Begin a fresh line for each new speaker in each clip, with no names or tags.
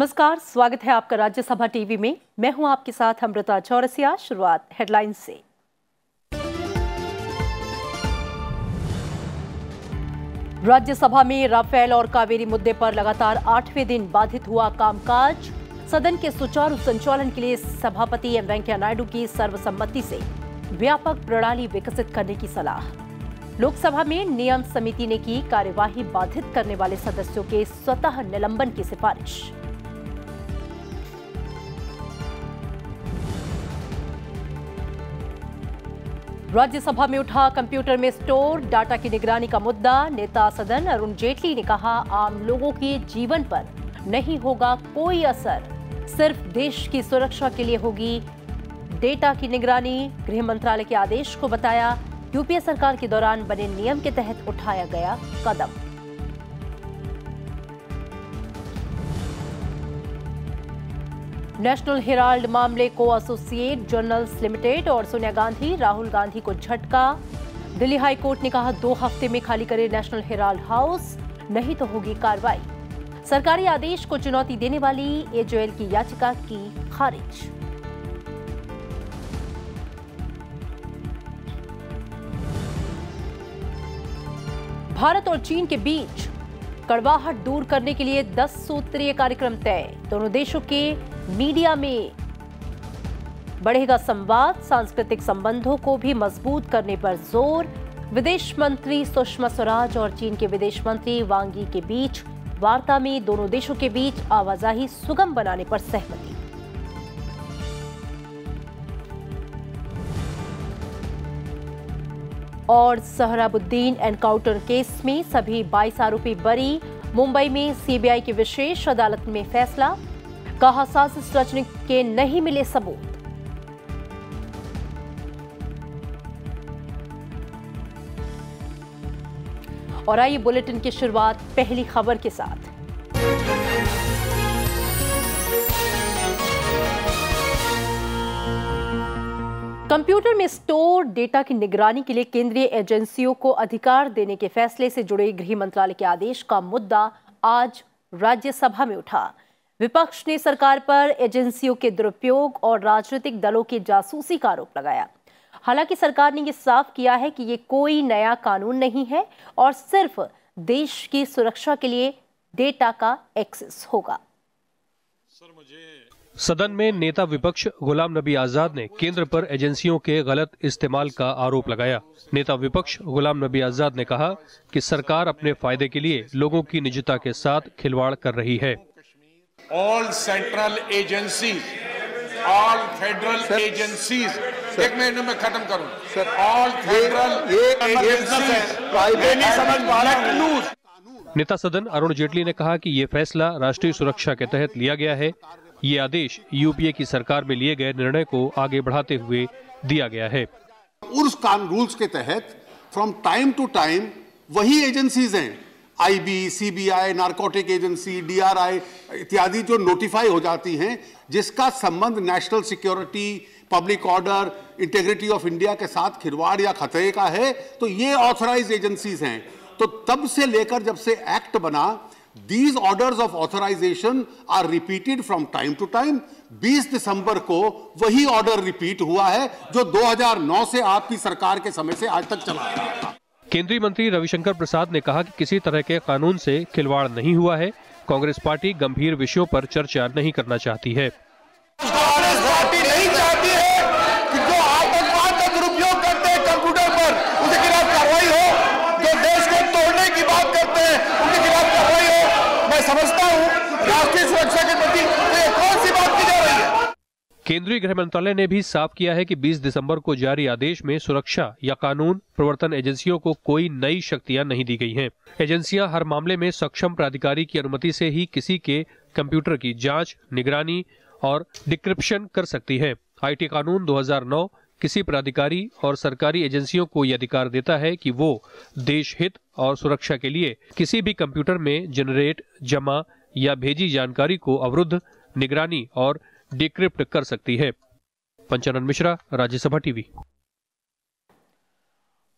नमस्कार स्वागत है आपका राज्यसभा टीवी में मैं हूं आपके साथ अमृता चौरसिया शुरुआत हेडलाइन से राज्यसभा में राफेल और कावेरी मुद्दे पर लगातार आठवें दिन बाधित हुआ कामकाज सदन के सुचारू संचालन के लिए सभापति एम वेंकैया नायडू की सर्वसम्मति से व्यापक प्रणाली विकसित करने की सलाह लोकसभा में नियम समिति ने की कार्यवाही बाधित करने वाले सदस्यों के स्वतः निलंबन की सिफारिश राज्यसभा में उठा कंप्यूटर में स्टोर डाटा की निगरानी का मुद्दा नेता सदन अरुण जेटली ने कहा आम लोगों के जीवन पर नहीं होगा कोई असर सिर्फ देश की सुरक्षा के लिए होगी डेटा की निगरानी गृह मंत्रालय के आदेश को बताया यूपीए सरकार के दौरान बने नियम के तहत उठाया गया कदम नेशनल हेराल्ड मामले को एसोसिएट जर्नल्स लिमिटेड और सोनिया गांधी राहुल गांधी को झटका दिल्ली हाईकोर्ट ने कहा दो हफ्ते में खाली करे नेशनल हेराल्ड हाउस नहीं तो होगी कार्रवाई सरकारी आदेश को चुनौती देने वाली एजेल की याचिका की खारिज भारत और चीन के बीच कड़वाहट दूर करने के लिए 10 सूत्रीय कार्यक्रम तय दोनों देशों के मीडिया में बढ़ेगा संवाद सांस्कृतिक संबंधों को भी मजबूत करने पर जोर विदेश मंत्री सुषमा स्वराज और चीन के विदेश मंत्री वांगी के बीच वार्ता में दोनों देशों के बीच आवाजाही सुगम बनाने पर सहमति और सहराबुद्दीन एनकाउंटर केस में सभी 22 आरोपी बरी मुंबई में सीबीआई की विशेष अदालत में फैसला कहा साजिश रचने के नहीं मिले सबूत और आइए बुलेटिन की शुरुआत पहली खबर के साथ कंप्यूटर में स्टोर डेटा की निगरानी के लिए केंद्रीय एजेंसियों को अधिकार देने के फैसले से जुड़े गृह मंत्रालय के आदेश का मुद्दा आज राज्यसभा में उठा विपक्ष ने सरकार पर एजेंसियों के दुरुपयोग और राजनीतिक दलों की जासूसी का आरोप लगाया हालांकि सरकार ने ये साफ किया है कि ये कोई नया कानून नहीं है और सिर्फ देश की सुरक्षा के लिए डेटा का एक्सेस होगा
सदन में नेता विपक्ष गुलाम नबी आजाद ने केंद्र पर एजेंसियों के गलत इस्तेमाल का आरोप लगाया नेता विपक्ष गुलाम नबी आजाद ने कहा कि सरकार अपने फायदे के लिए लोगों की निजता के साथ खिलवाड़ कर रही है
all central
agencies, all federal sir, एक महीने में खत्म करूं सर ऑल फेडरल
नेता सदन अरुण जेटली ने कहा कि ये फैसला राष्ट्रीय सुरक्षा के तहत लिया गया है ये आदेश यूपीए की सरकार में लिए गए निर्णय को आगे बढ़ाते हुए दिया गया है
उर्स कानून रूल्स के तहत फ्रॉम टाइम टू टाइम वही एजेंसीज हैं IB CBI narcotic agency DRI इत्यादि जो नोटिफाई हो जाती हैं जिसका संबंध national security public order integrity of India के साथ खिलवाड़ या खतरे का है तो ये ऑथराइज एजेंसीज हैं तो तब से लेकर जब से एक्ट बना these orders of authorisation are repeated from time to time 20 दिसंबर को वही ऑर्डर रिपीट हुआ है जो 2009 से आपकी सरकार के समय से आज तक चला रहा था
केंद्रीय मंत्री रविशंकर प्रसाद ने कहा कि किसी तरह के कानून से खिलवाड़ नहीं हुआ है कांग्रेस पार्टी गंभीर विषयों पर चर्चा नहीं करना चाहती है जो आतंकवाद का दुरुपयोग करते हैं कंप्यूटर
खिलाफ कार्रवाई हो जो देश को तोड़ने की बात करते हैं कार्रवाई हो मैं समझता हूँ राष्ट्रीय सुरक्षा के प्रति
केंद्रीय गृह मंत्रालय ने भी साफ किया है कि 20 दिसंबर को जारी आदेश में सुरक्षा या कानून प्रवर्तन एजेंसियों को कोई नई शक्तियां नहीं दी गई हैं। एजेंसियां हर मामले में सक्षम प्राधिकारी की अनुमति से ही किसी के कंप्यूटर की जांच, निगरानी और डिक्रिप्शन कर सकती है आईटी कानून 2009 किसी प्राधिकारी और सरकारी एजेंसियों को यह अधिकार देता है कि वो देश हित और सुरक्षा के लिए किसी भी कंप्यूटर में जनरेट जमा या भेजी जानकारी को अवरुद्ध निगरानी और डिक्रिप्ट कर सकती है पंचानंद मिश्रा राज्यसभा टीवी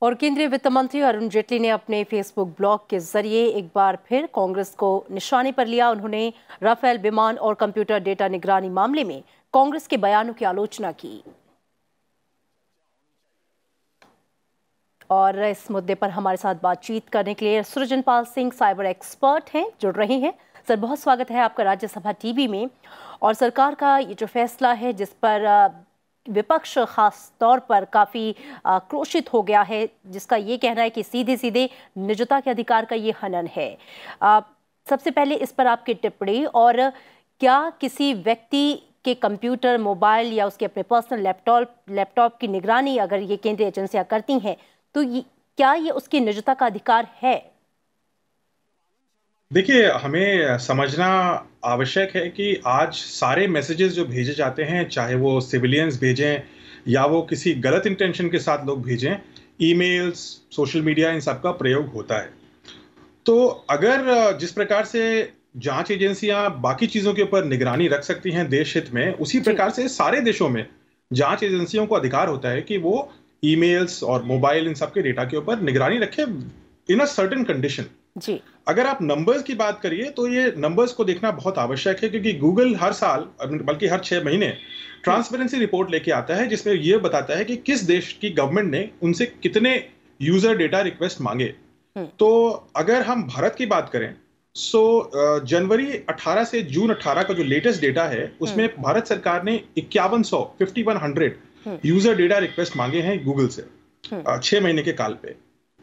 और केंद्रीय वित्त मंत्री अरुण जेटली ने अपने फेसबुक ब्लॉग के जरिए एक बार फिर कांग्रेस को निशाने पर लिया उन्होंने राफेल विमान और कंप्यूटर डेटा निगरानी मामले में कांग्रेस के बयानों की आलोचना की और इस मुद्दे पर हमारे साथ बातचीत करने के लिए सृजनपाल सिंह साइबर एक्सपर्ट हैं जुड़ रहे हैं सर बहुत स्वागत है आपका राज्यसभा टीवी में और सरकार का ये जो फैसला है जिस पर विपक्ष खास तौर पर काफ़ी क्रोशित हो गया है जिसका ये कहना है कि सीधे सीधे निजता के अधिकार का ये हनन है आ, सबसे पहले इस पर आपकी टिप्पणी और क्या किसी व्यक्ति के कंप्यूटर मोबाइल या उसके अपने पर्सनल लैपटॉप लैपटॉप की निगरानी अगर ये केंद्रीय एजेंसियां करती हैं तो ये, क्या ये उसकी निजता का अधिकार है
देखिए हमें समझना आवश्यक है कि आज सारे मैसेजेस जो भेजे जाते हैं चाहे वो सिविलियंस भेजें या वो किसी गलत इंटेंशन के साथ लोग भेजें ईमेल्स सोशल मीडिया इन सब का प्रयोग होता है तो अगर जिस प्रकार से जांच एजेंसियां बाकी चीज़ों के ऊपर निगरानी रख सकती हैं देश हित में उसी प्रकार से सारे देशों में जांच एजेंसियों को अधिकार होता है कि वो ईमेल्स और मोबाइल इन सब के डेटा के ऊपर निगरानी रखें इन अ सर्टन कंडीशन जी अगर आप नंबर्स की बात करिए तो ये नंबर्स को देखना बहुत आवश्यक है क्योंकि गूगल हर साल बल्कि हर छह महीने ट्रांसपेरेंसी रिपोर्ट लेके आता है जिसमें ये बताता है कि किस देश की गवर्नमेंट ने उनसे कितने यूजर डेटा रिक्वेस्ट मांगे हम्म। तो अगर हम भारत की बात करें सो so, जनवरी 18 से जून 18 का जो लेटेस्ट डेटा है हम्म। उसमें भारत सरकार ने इक्यावन सौ fifty one hundred user data request मांगे हैं गूगल से हम्म। छह महीने के काल पे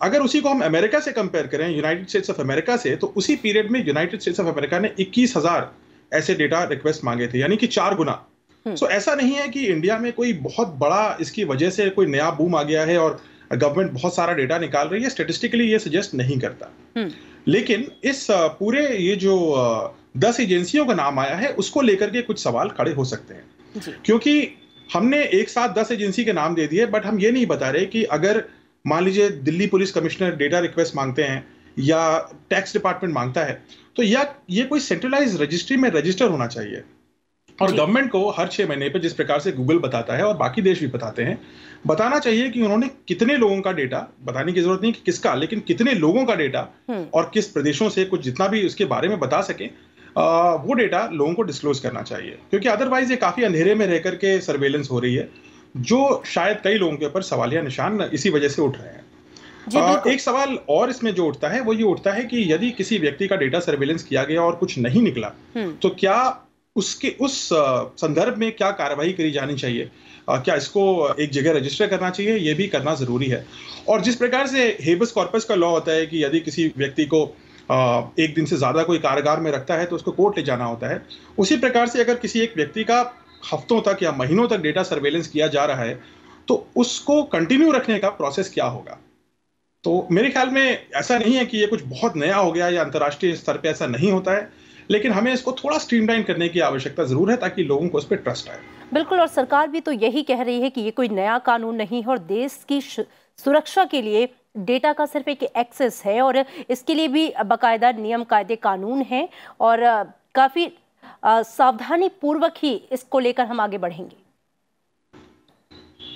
अगर उसी को हम अमेरिका से कंपेयर करें यूनाइटेड स्टेट्स ऑफ अमेरिका से तो उसी पीरियड में यूनाइटेड स्टेट्स ऑफ अमेरिका ने इक्कीस हजार ऐसे डेटा रिक्वेस्ट मांगे थे यानी कि चार गुना सो हम्म। so, ऐसा नहीं है कि इंडिया में कोई बहुत बड़ा इसकी वजह से कोई नया बूम आ गया है और गवर्नमेंट बहुत सारा डेटा निकाल रही है स्टेटिस्टिकली ये सजेस्ट नहीं करता हम्म। लेकिन इस पूरे ये जो दस एजेंसियों का नाम आया है उसको लेकर के कुछ सवाल खड़े हो सकते हैं क्योंकि हमने एक साथ दस एजेंसी के नाम दे दिए बट हम ये नहीं बता रहे कि अगर मान लीजिए Delhi police commissioner data request मांगते हैं या टैक्स डिपार्टमेंट मांगता है तो या ये कोई सेंट्रलाइज रजिस्ट्री में रजिस्टर होना चाहिए और गवर्नमेंट को हर छह महीने पर जिस प्रकार से गूगल बताता है और बाकी देश भी बताते हैं बताना चाहिए कि उन्होंने कितने लोगों का डेटा बताने की जरूरत नहीं कि किसका लेकिन कितने लोगों का डेटा हम्म। और किस प्रदेशों से कुछ जितना भी उसके बारे में बता सके वो डेटा लोगों को डिस्क्लोज करना चाहिए क्योंकि अदरवाइज ये काफ़ी अंधेरे में रह करके सर्वेलेंस हो रही है जो शायद कई लोगों के ऊपर सवालिया निशान इसी वजह से उठ रहे हैं आ, एक सवाल और इसमें जो उठता है वो ये उठता है कि यदि किसी व्यक्ति का डेटा सर्वेलेंस किया गया और कुछ नहीं निकला हम्म। तो क्या उसके उस संदर्भ में क्या कार्रवाई करी जानी चाहिए आ, क्या इसको एक जगह रजिस्टर करना चाहिए ये भी करना जरूरी है और जिस प्रकार से हेबस कॉर्पस का लॉ होता है कि यदि किसी व्यक्ति को आ, एक दिन से ज़्यादा कोई कारागार में रखता है तो उसको कोर्ट ले जाना होता है उसी प्रकार से अगर किसी एक व्यक्ति का हफ्तों तक या महीनों तक डेटा सर्वेलेंस किया जा रहा है तो उसको कंटिन्यू रखने का प्रोसेस क्या होगा तो मेरे ख्याल में ऐसा नहीं है कि ये कुछ बहुत नया हो गया या अंतर्राष्ट्रीय स्तर पर ऐसा नहीं होता है लेकिन हमें इसको थोड़ा स्ट्रीमलाइन करने की आवश्यकता ज़रूर है ताकि लोगों को उस पर ट्रस्ट आए
बिल्कुल और सरकार भी तो यही कह रही है कि ये कोई नया कानून नहीं है और देश की सुरक्षा के लिए डेटा का सिर्फ एक एक्सेस है और इसके लिए भी बाकायदा नियम कायदे कानून हैं और काफ़ी सावधानी पूर्वक ही इसको लेकर हम आगे बढ़ेंगे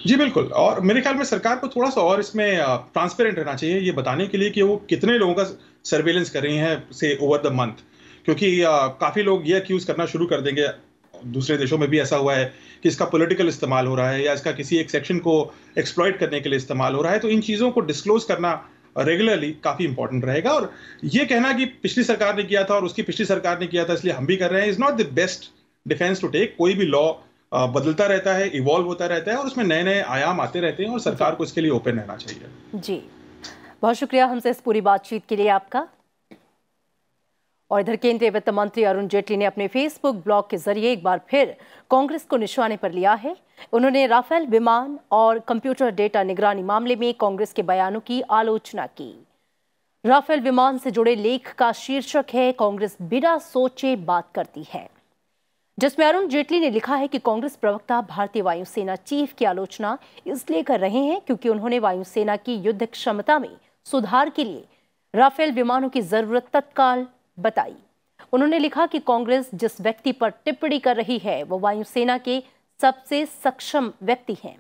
जी बिल्कुल और मेरे ख्याल में सरकार को थोड़ा सा और इसमें ट्रांसपेरेंट रहना चाहिए ये बताने के लिए कि वो कितने लोगों का सर्वेलेंस कर रही हैं से ओवर द मंथ क्योंकि काफ़ी लोग ये अक्यूज़ करना शुरू कर देंगे दूसरे देशों में भी ऐसा हुआ है कि इसका पॉलिटिकल इस्तेमाल हो रहा है या इसका किसी एक सेक्शन को एक्सप्लॉयट करने के लिए इस्तेमाल हो रहा है तो इन चीज़ों को डिस्क्लोज करना रेगुलरली काफ़ी इंपॉर्टेंट रहेगा और ये कहना कि पिछली सरकार ने किया था और उसकी पिछली सरकार ने किया था इसलिए हम भी कर रहे हैं is not the best defence to take कोई भी लॉ बदलता रहता है इवॉल्व होता रहता है और उसमें नए नए आयाम आते रहते हैं और सरकार को इसके लिए ओपन
रहना चाहिए जी बहुत शुक्रिया हमसे इस पूरी बातचीत के लिए आपका और इधर केंद्रीय वित्त मंत्री अरुण जेटली ने अपने फेसबुक ब्लॉग के जरिए एक बार फिर कांग्रेस को निशाने पर लिया है उन्होंने राफेल विमान और कंप्यूटर डेटा निगरानी मामले में कांग्रेस के बयानों की आलोचना की राफेल विमान से जुड़े लेख का शीर्षक है कांग्रेस बिना सोचे बात करती है जिसमें अरुण जेटली ने लिखा है कि कांग्रेस प्रवक्ता भारतीय वायुसेना चीफ की आलोचना इसलिए कर रहे हैं क्योंकि उन्होंने वायुसेना की युद्ध क्षमता में सुधार के लिए राफेल विमानों की जरूरत तत्काल बताई उन्होंने लिखा कि कांग्रेस जिस व्यक्ति पर टिप्पणी कर रही है वो वायुसेना के सबसे सक्षम व्यक्ति हैं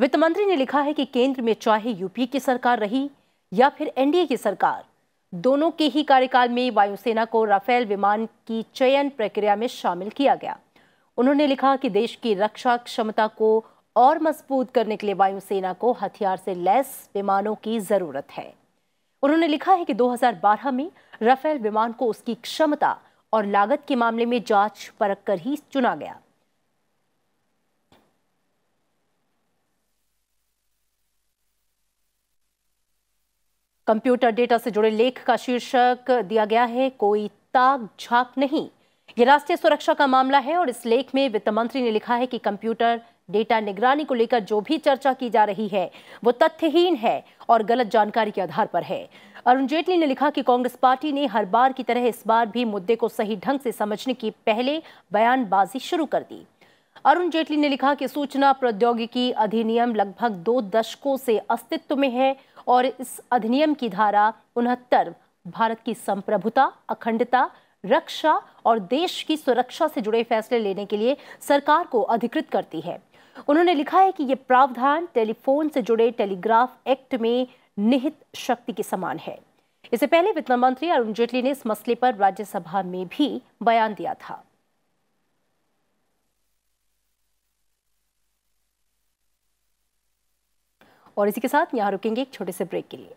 वित्त मंत्री ने लिखा है कि केंद्र में चाहे यूपी की सरकार रही या फिर एनडीए की सरकार दोनों के ही कार्यकाल में वायुसेना को राफेल विमान की चयन प्रक्रिया में शामिल किया गया उन्होंने लिखा कि देश की रक्षा क्षमता को और मजबूत करने के लिए वायुसेना को हथियार से लैस विमानों की जरूरत है उन्होंने लिखा है कि 2012 में राफेल विमान को उसकी क्षमता और लागत के मामले में जांच परख कर ही चुना गया कंप्यूटर डेटा से जुड़े लेख का शीर्षक दिया गया है कोई ताक झाक नहीं ये राष्ट्रीय सुरक्षा का मामला है और इस लेख में वित्त मंत्री ने लिखा है कि कंप्यूटर डेटा निगरानी को लेकर जो भी चर्चा की जा रही है वो तथ्यहीन है और गलत जानकारी के आधार पर है अरुण जेटली ने लिखा कि कांग्रेस पार्टी ने हर बार की तरह इस बार भी मुद्दे को सही ढंग से समझने की पहले बयानबाजी शुरू कर दी अरुण जेटली ने लिखा कि सूचना प्रौद्योगिकी अधिनियम लगभग दो दशकों से अस्तित्व में है और इस अधिनियम की धारा उनहत्तर भारत की संप्रभुता अखंडता रक्षा और देश की सुरक्षा से जुड़े फैसले लेने के लिए सरकार को अधिकृत करती है उन्होंने लिखा है कि ये प्रावधान टेलीफोन से जुड़े टेलीग्राफ एक्ट में निहित शक्ति के समान है इससे पहले वित्त मंत्री अरुण जेटली ने इस मसले पर राज्यसभा में भी बयान दिया था और इसी के साथ यहां रुकेंगे एक छोटे से ब्रेक के लिए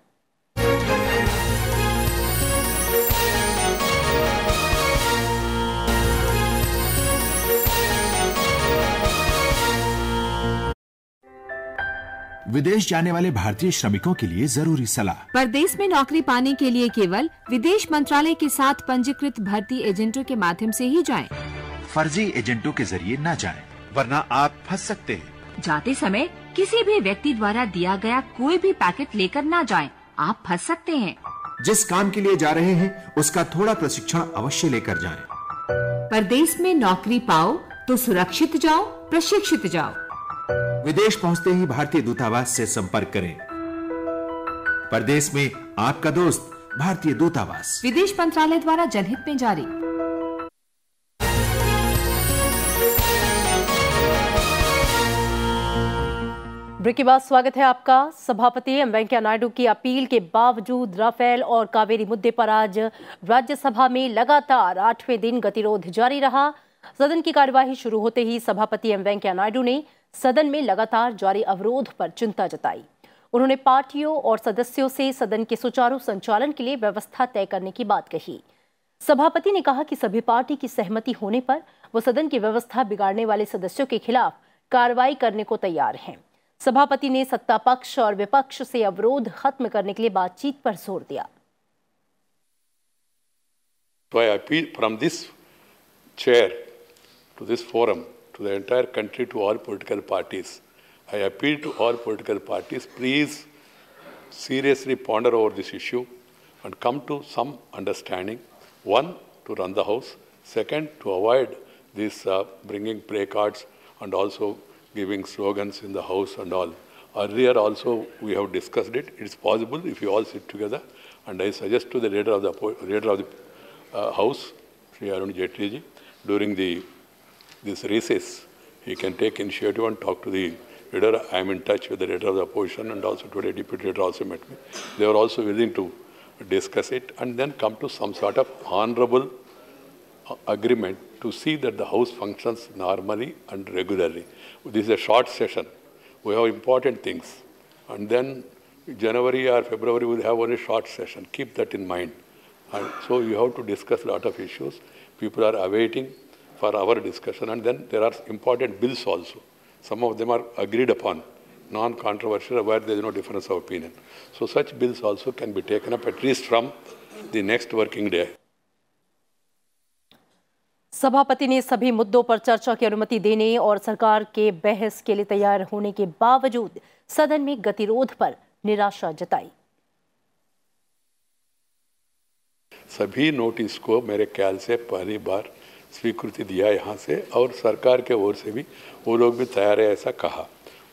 विदेश जाने वाले भारतीय श्रमिकों के लिए जरूरी सलाह
परदेश में नौकरी पाने के लिए केवल विदेश मंत्रालय के साथ पंजीकृत भर्ती एजेंटों के माध्यम से ही जाएं।
फर्जी एजेंटों के जरिए न जाएं, वरना आप फंस सकते हैं
जाते समय किसी भी व्यक्ति द्वारा दिया गया कोई भी पैकेट लेकर ना जाएं, आप फंस सकते हैं
जिस काम के लिए जा रहे हैं उसका थोड़ा प्रशिक्षण अवश्य लेकर जाए
परदेश में नौकरी पाओ तो सुरक्षित जाओ प्रशिक्षित जाओ
विदेश पहुंचते ही भारतीय दूतावास से संपर्क करें परदेश में आपका दोस्त भारतीय दूतावास
विदेश मंत्रालय
द्वारा जनहित में जारी ब्रेक के बाद स्वागत है आपका सभापति एम वेंकैया नायडू की अपील के बावजूद राफेल और कावेरी मुद्दे पर आज राज्यसभा में लगातार आठवें दिन गतिरोध जारी रहा सदन की कार्यवाही शुरू होते ही सभापति एम वेंकैया नायडू ने सदन में लगातार जारी अवरोध पर चिंता जताई उन्होंने पार्टियों और सदस्यों से सदन के सुचारू संचालन के लिए व्यवस्था तय करने की बात कही सभापति ने कहा कि सभी पार्टी की सहमति होने पर वो सदन की व्यवस्था बिगाड़ने वाले सदस्यों के खिलाफ कार्रवाई करने को तैयार हैं सभापति ने सत्ता पक्ष और विपक्ष से अवरोध खत्म करने के लिए बातचीत पर जोर दिया
So I appeal from this chair to the entire country, to all political parties. I appeal to all political parties, please seriously ponder over this issue and come to some understanding. One, to run the house. Second, to avoid this uh, bringing play cards and also giving slogans in the house and all. Earlier also we have discussed it. It's possible if you all sit together. And I suggest to the leader of the leader of the uh, house, Sri Arun Jaitliji, during the this recess, he can take initiative and talk to the leader. I am in touch with the leader of the opposition and also today deputy leader also met me. They were also willing to discuss it and then come to some sort of honorable uh, agreement to see that the house functions normally and regularly. This is a short session. We have important things. And then January or February we will have only short session. Keep that in mind. And so you have to discuss a lot of issues. People are awaiting for our discussion. And then there are important bills also. Some of them are agreed upon, non-controversial, where there is no difference of opinion. So such bills also can be taken up at least from the next working day.
सभापति ने सभी मुद्दों पर चर्चा की अनुमति देने और सरकार के बहस के लिए तैयार होने के बावजूद सदन में गतिरोध पर निराशा जताई
सभी नोटिस को मेरे ख्याल से पहली बार स्वीकृति दिया यहाँ से और सरकार के ओर से भी वो लोग भी तैयार है ऐसा कहा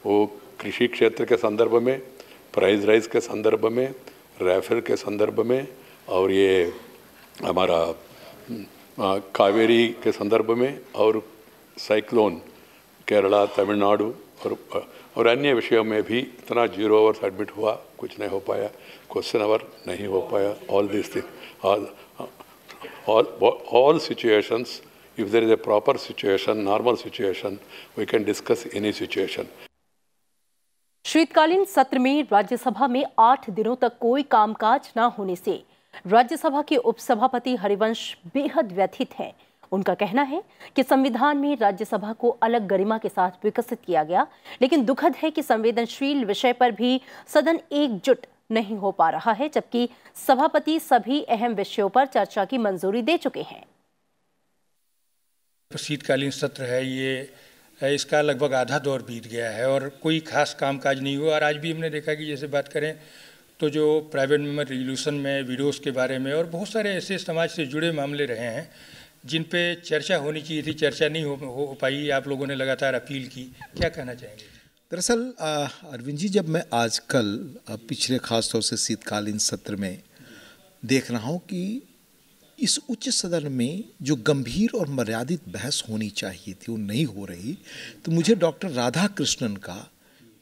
वो कृषि क्षेत्र के संदर्भ में प्राइज राइज के संदर्भ में राइफल के संदर्भ में और ये हमारा कावेरी के संदर्भ में और साइक्लोन केरला तमिलनाडु और और अन्य विषयों में भी इतना जीरो ओवर एडमिट हुआ कुछ नहीं हो पाया क्वेश्चन आवर नहीं हो पाया all this thing all all situations If there is a proper situation, normal situation, we can discuss any situation.
शीतकालीन सत्र में राज्यसभा में आठ दिनों तक कोई कामकाज ना होने से राज्यसभा के उपसभापति हरिवंश बेहद व्यथित हैं उनका कहना है कि संविधान में राज्यसभा को अलग गरिमा के साथ विकसित किया गया लेकिन दुखद है कि संवेदनशील विषय पर भी सदन एकजुट नहीं हो पा रहा है जबकि सभापति सभी अहम विषयों पर चर्चा की मंजूरी दे चुके हैं
शीतकालीन सत्र है ये इसका लगभग आधा दौर बीत गया है और कोई खास कामकाज नहीं हुआ और आज भी हमने देखा कि जैसे बात करें तो जो प्राइवेट मेम्बर रिजोल्यूशन में वीडियोस के बारे में और बहुत सारे ऐसे समाज से जुड़े मामले रहे हैं जिन पे चर्चा होनी चाहिए थी चर्चा नहीं हो, हो पाई आप लोगों ने लगातार अपील की क्या कहना चाहेंगे
दरअसल अरविंद जी जब मैं आजकल पिछले खासतौर से शीतकालीन सत्र में देख रहा हूँ कि इस उच्च सदन में जो गंभीर और मर्यादित बहस होनी चाहिए थी वो नहीं हो रही तो मुझे डॉक्टर राधा कृष्णन का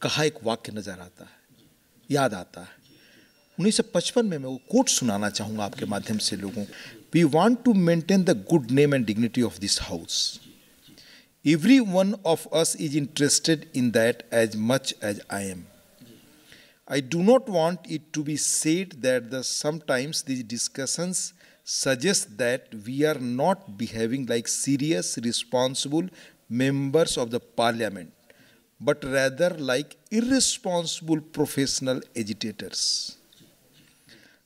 कहा एक वाक्य नज़र आता है याद आता है 1955 में मैं वो कोट सुनाना चाहूँगा आपके माध्यम से लोगों we want to maintain the good name and dignity of this house every one of us is interested in that as much as I am I do not want it to be said that the sometimes these discussions suggests that we are not behaving like serious, responsible members of the parliament, but rather like irresponsible professional agitators.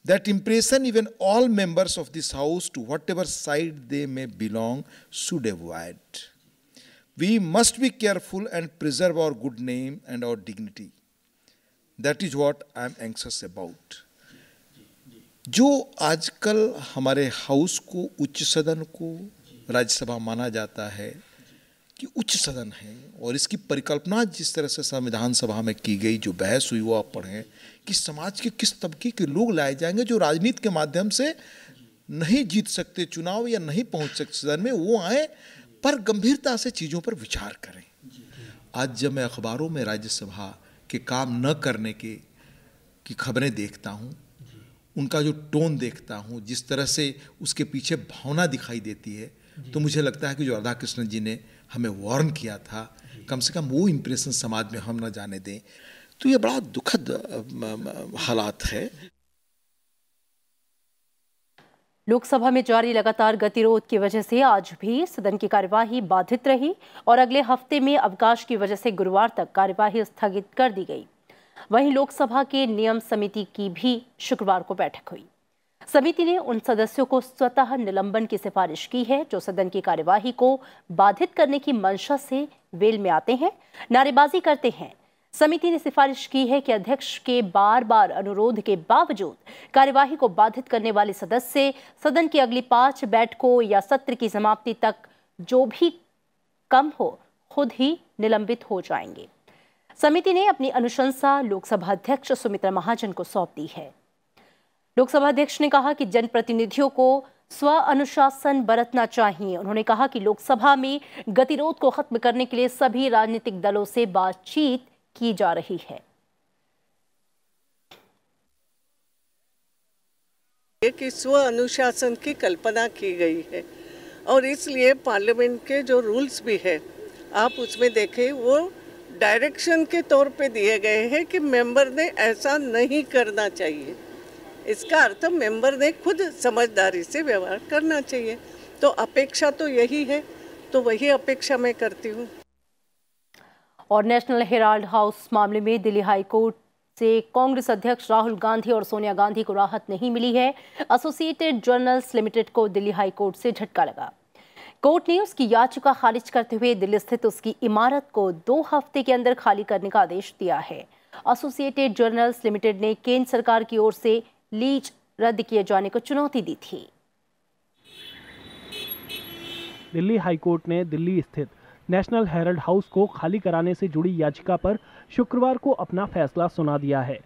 That impression, even all members of this house, to whatever side they may belong, should avoid. We must be careful and preserve our good name and our dignity. That is what I am anxious about. जो आजकल हमारे house को उच्च सदन को राज्यसभा माना जाता है कि उच्च सदन है और इसकी परिकल्पना जिस तरह से संविधान सभा में की गई जो बहस हुई वो आप पढ़ें कि समाज के किस तबके के लोग लाए जाएंगे जो राजनीति के माध्यम से नहीं जीत सकते चुनाव या नहीं पहुंच सकते सदन में वो आए पर गंभीरता से चीज़ों पर विचार करें आज जब मैं अखबारों में राज्यसभा के काम न करने के की खबरें देखता हूँ उनका जो टोन देखता हूँ जिस तरह से उसके पीछे भावना दिखाई देती है तो मुझे लगता है कि जो राधा कृष्ण जी ने हमें वार्न किया था कम से कम वो इम्प्रेशन समाज में हम ना जाने दें तो ये बड़ा दुखद हालात है
लोकसभा में जारी लगातार गतिरोध की वजह से आज भी सदन की कार्यवाही बाधित रही और अगले हफ्ते में अवकाश की वजह से गुरुवार तक कार्यवाही स्थगित कर दी गई वहीं लोकसभा के नियम समिति की भी शुक्रवार को बैठक हुई समिति ने उन सदस्यों को स्वतः निलंबन की सिफारिश की है जो सदन की कार्यवाही को बाधित करने की मंशा से वेल में आते हैं नारेबाजी करते हैं समिति ने सिफारिश की है कि अध्यक्ष के बार बार अनुरोध के बावजूद कार्यवाही को बाधित करने वाले सदस्य सदन की अगली पांच बैठकों या सत्र की समाप्ति तक जो भी कम हो खुद ही निलंबित हो जाएंगे समिति ने अपनी अनुशंसा लोकसभा अध्यक्ष सुमित्रा महाजन को सौंप दी है लोकसभा अध्यक्ष ने कहा कि जनप्रतिनिधियों को स्व अनुशासन बरतना चाहिए उन्होंने कहा कि लोकसभा में गतिरोध को खत्म करने के लिए सभी राजनीतिक दलों से बातचीत की जा रही है कि स्व अनुशासन की कल्पना की गई है और इसलिए पार्लियामेंट के जो रूल्स भी है आप उसमें देखें वो डायरेक्शन के तौर पे दिए गए हैं कि मेंबर ने ऐसा नहीं करना चाहिए इसका अर्थ मेंबर ने खुद समझदारी से व्यवहार करना चाहिए तो अपेक्षा तो यही है तो वही अपेक्षा मैं करती हूँ और नेशनल हेराल्ड हाउस मामले में दिल्ली हाई कोर्ट से कांग्रेस अध्यक्ष राहुल गांधी और सोनिया गांधी को राहत नहीं मिली है एसोसिएटेड जर्नल्स लिमिटेड को दिल्ली हाई कोर्ट से झटका लगा कोर्ट ने उसकी याचिका खारिज करते हुए दिल्ली स्थित उसकी इमारत को दो हफ्ते के अंदर खाली करने का आदेश दिया है एसोसिएटेड जर्नल्स लिमिटेड ने केंद्र सरकार की ओर से लीज रद्द किए जाने को चुनौती दी थी
दिल्ली हाईकोर्ट ने दिल्ली स्थित नेशनल हेरल्ड हाउस को खाली कराने से जुड़ी याचिका पर शुक्रवार को अपना फैसला सुना दिया है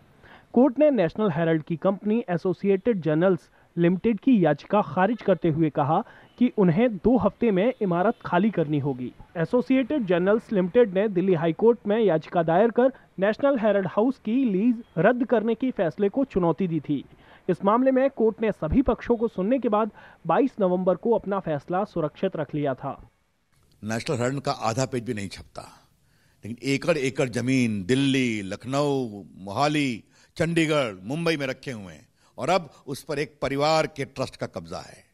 कोर्ट ने नेशनल हेरल्ड की कंपनी एसोसिएटेड जर्नल्स लिमिटेड की याचिका खारिज करते हुए कहा कि उन्हें दो हफ्ते में इमारत खाली करनी होगी एसोसिएटेड जर्नल्स लिमिटेड ने दिल्ली हाईकोर्ट में याचिका दायर कर नेशनल हेरल्ड हाउस की लीज रद्द करने के फैसले को चुनौती दी थी इस मामले में कोर्ट ने सभी पक्षों को सुनने के बाद 22 नवंबर को अपना फैसला सुरक्षित रख लिया था
नेशनल हेरल्ड का आधा पेज भी नहीं छपता लेकिन एकड़ एकड़ जमीन दिल्ली लखनऊ मोहाली चंडीगढ़ मुंबई में रखे हुए हैं और अब उस पर एक परिवार के ट्रस्ट का कब्जा है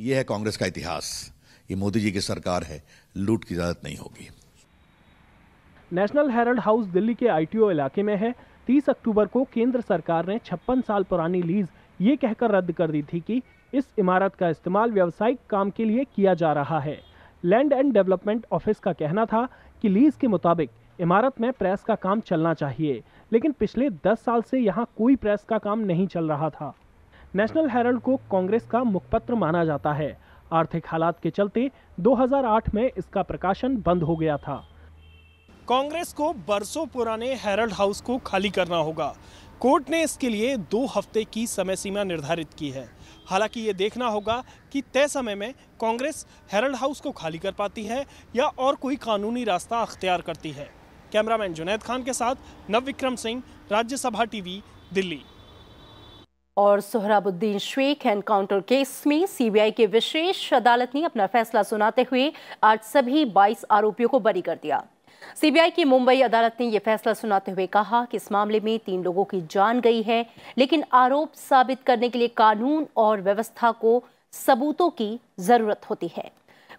ये है कांग्रेस का इतिहास ये मोदी जी की सरकार है लूट की इजाजत नहीं होगी
नेशनल हेरल्ड हाउस दिल्ली के आईटीओ इलाके में है 30 अक्टूबर को केंद्र सरकार ने छप्पन साल पुरानी लीज ये कहकर रद्द कर दी थी कि इस इमारत का इस्तेमाल व्यावसायिक काम के लिए किया जा रहा है लैंड एंड डेवलपमेंट ऑफिस का कहना था कि लीज के मुताबिक इमारत में प्रेस का काम चलना चाहिए लेकिन पिछले 10 साल से यहाँ कोई प्रेस का काम नहीं चल रहा था नेशनल हेराल्ड को कांग्रेस का मुखपत्र माना जाता है आर्थिक हालात के चलते 2008 में इसका प्रकाशन बंद हो गया था कांग्रेस को बरसों पुराने हेराल्ड हाउस को खाली करना होगा कोर्ट ने इसके लिए दो हफ्ते की समय सीमा निर्धारित की है हालांकि ये देखना होगा कि तय समय में कांग्रेस हेराल्ड हाउस को खाली कर पाती है या और कोई कानूनी रास्ता अख्तियार करती है कैमरामैन जुनैद खान के साथ नवविक्रम सिंह राज्यसभा टीवी दिल्ली
और सोहराबुद्दीन शेख एनकाउंटर केस में सीबीआई के विशेष अदालत ने अपना फैसला सुनाते हुए आज सभी 22 आरोपियों को बरी कर दिया सीबीआई की मुंबई अदालत ने यह फैसला सुनाते हुए कहा कि इस मामले में तीन लोगों की जान गई है लेकिन आरोप साबित करने के लिए कानून और व्यवस्था को सबूतों की जरूरत होती है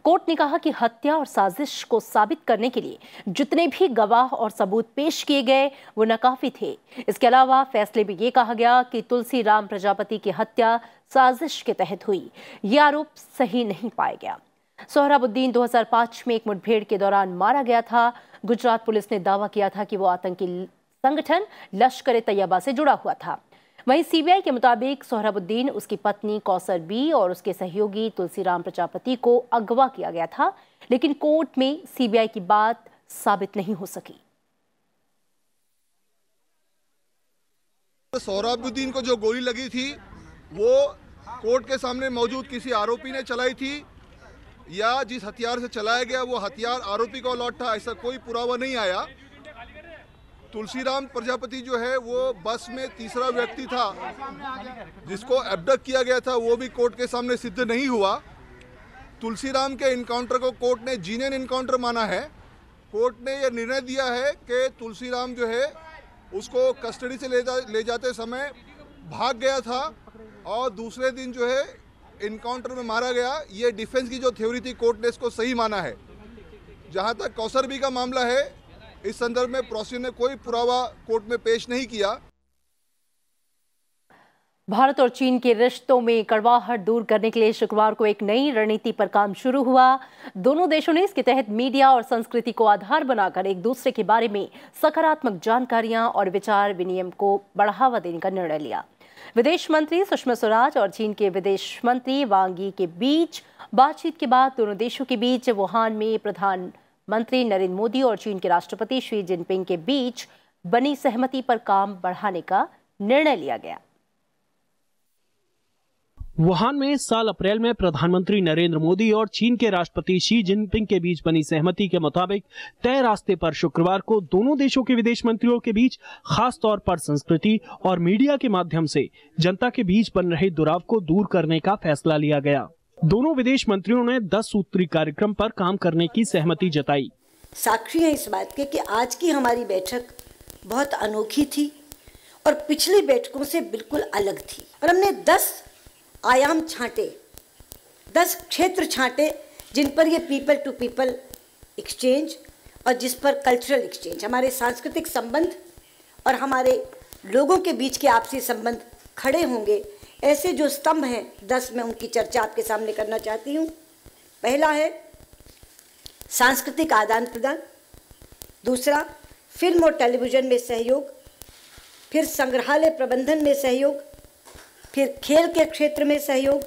कोर्ट ने कहा कि हत्या और साजिश को साबित करने के लिए जितने भी गवाह और सबूत पेश किए गए वो नाकाफी थे इसके अलावा फैसले में ये कहा गया कि तुलसी राम प्रजापति की हत्या साजिश के तहत हुई ये आरोप सही नहीं पाया गया सोहराबुद्दीन 2005 में एक मुठभेड़ के दौरान मारा गया था गुजरात पुलिस ने दावा किया था कि वो आतंकी संगठन लश्कर तैयबा से जुड़ा हुआ था वहीं सीबीआई के मुताबिक सोहराबुद्दीन उसकी पत्नी कौसर बी और उसके सहयोगी तुलसीराम प्रजापति को अगवा किया गया था लेकिन कोर्ट में सीबीआई की बात साबित नहीं हो सकी
सोहराबुद्दीन को जो गोली लगी थी वो कोर्ट के सामने मौजूद किसी आरोपी ने चलाई थी या जिस हथियार से चलाया गया वो हथियार आरोपी को लौट था ऐसा कोई पुरावा नहीं आया तुलसीराम प्रजापति जो है वो बस में तीसरा व्यक्ति था जिसको एबडक किया गया था वो भी कोर्ट के सामने सिद्ध नहीं हुआ तुलसीराम के इनकाउंटर को कोर्ट ने जीनियन इनकाउंटर माना है कोर्ट ने यह निर्णय दिया है कि तुलसीराम जो है उसको कस्टडी से ले जा ले जाते समय भाग गया था और दूसरे दिन जो है इनकाउंटर में मारा गया ये डिफेंस की जो थ्योरी थी कोर्ट ने इसको सही माना है जहाँ तक कौसरबी का मामला है इस संदर्भ में प्रोसी ने कोई पुरावा कोर्ट में पेश नहीं किया
भारत और चीन के रिश्तों में कड़वाहट दूर करने के लिए शुक्रवार को एक नई रणनीति पर काम शुरू हुआ दोनों देशों ने इसके तहत मीडिया और संस्कृति को आधार बनाकर एक दूसरे के बारे में सकारात्मक जानकारियां और विचार विनियम को बढ़ावा देने का निर्णय लिया विदेश मंत्री सुषमा स्वराज और चीन के विदेश मंत्री वांगी के बीच बातचीत के बाद दोनों देशों के बीच वुहान में प्रधान मंत्री नरेंद्र मोदी और चीन के राष्ट्रपति शी जिनपिंग के बीच बनी सहमति पर काम बढ़ाने का निर्णय लिया गया
वुहान में साल अप्रैल में प्रधानमंत्री नरेंद्र मोदी और चीन के राष्ट्रपति शी जिनपिंग के बीच बनी सहमति के मुताबिक तय रास्ते पर शुक्रवार को दोनों देशों के विदेश मंत्रियों के बीच खास तौर पर संस्कृति और मीडिया के माध्यम से जनता के बीच बन रहे दुराव को दूर करने का फैसला लिया गया दोनों विदेश मंत्रियों ने दस सूत्री कार्यक्रम पर काम करने की सहमति जताई
साक्षी है इस बात के कि आज की हमारी बैठक बहुत अनोखी थी और पिछली बैठकों से बिल्कुल अलग थी और हमने दस आयाम छांटे दस क्षेत्र छांटे जिन पर ये पीपल टू पीपल एक्सचेंज और जिस पर कल्चरल एक्सचेंज हमारे सांस्कृतिक संबंध और हमारे लोगों के बीच के आपसी संबंध खड़े होंगे ऐसे जो स्तंभ हैं दस में उनकी चर्चा आपके सामने करना चाहती हूँ पहला है सांस्कृतिक आदान प्रदान दूसरा फिल्म और टेलीविज़न में सहयोग फिर संग्रहालय प्रबंधन में सहयोग फिर खेल के क्षेत्र में सहयोग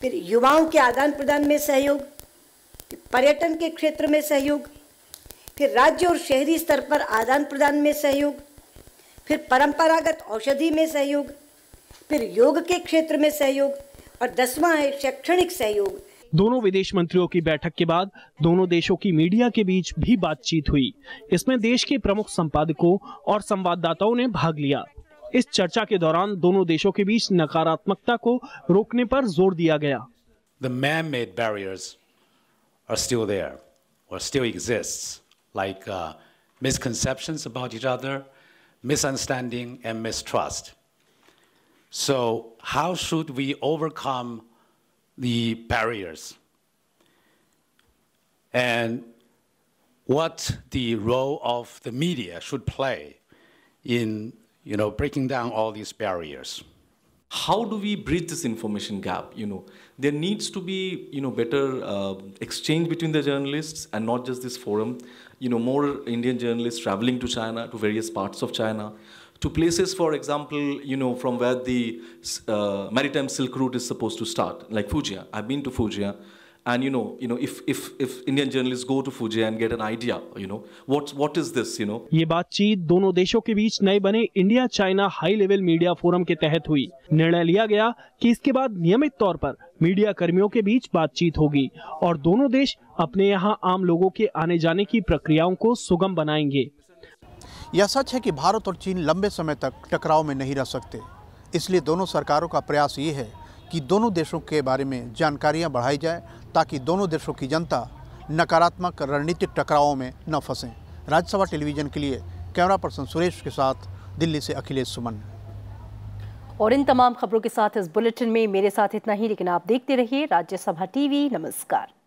फिर युवाओं के आदान प्रदान में सहयोग पर्यटन के क्षेत्र में सहयोग फिर राज्य और शहरी स्तर पर आदान प्रदान में सहयोग फिर परंपरागत औषधि में सहयोग फिर योग के क्षेत्र में सहयोग और दसवां है शैक्षणिक सहयोग
दोनों विदेश मंत्रियों की बैठक के बाद दोनों देशों की मीडिया के बीच भी बातचीत हुई इसमें देश के प्रमुख संपादकों और संवाददाताओं ने भाग लिया इस चर्चा के दौरान दोनों देशों के बीच नकारात्मकता को रोकने पर जोर दिया गया
The man-made barriers are still there, or still exists, like uh, misconceptions about each other, misunderstanding, and mistrust. So how should we overcome the barriers? And what the role of the media should play in you know, breaking down all these barriers? How do we bridge this information gap? You know, there
needs to be you know, better uh, exchange between the journalists and not just this forum. You know, more Indian journalists traveling to China, to various parts of China, to places, for example, you know, from where the uh, maritime silk route is supposed to start, like Fujian. I've been to Fujian, and you know, you know, if if if Indian journalists go to Fujian and get an idea, you know, what what is this, you know?
ये बातचीत दोनों देशों के बीच नए बने India China high level media forum के तहत हुई निर्णय लिया गया कि इसके बाद नियमित तौर पर मीडिया कर्मियों के बीच बातचीत होगी और दोनों देश अपने यहाँ आम लोगों के आने जाने की प्रक्रियाओं को सुगम बनाएंगे यह सच है कि भारत और चीन लंबे समय तक टकराव
में नहीं रह सकते इसलिए दोनों सरकारों का प्रयास ये है कि दोनों देशों के बारे में जानकारियां बढ़ाई जाए ताकि दोनों देशों की जनता नकारात्मक रणनीतिक टकरावों में न फंसें राज्यसभा टेलीविजन के लिए कैमरा पर्सन सुरेश के साथ दिल्ली से अखिलेश सुमन
और इन तमाम खबरों के साथ इस बुलेटिन में मेरे साथ इतना ही लेकिन आप देखते रहिए राज्यसभा टीवी नमस्कार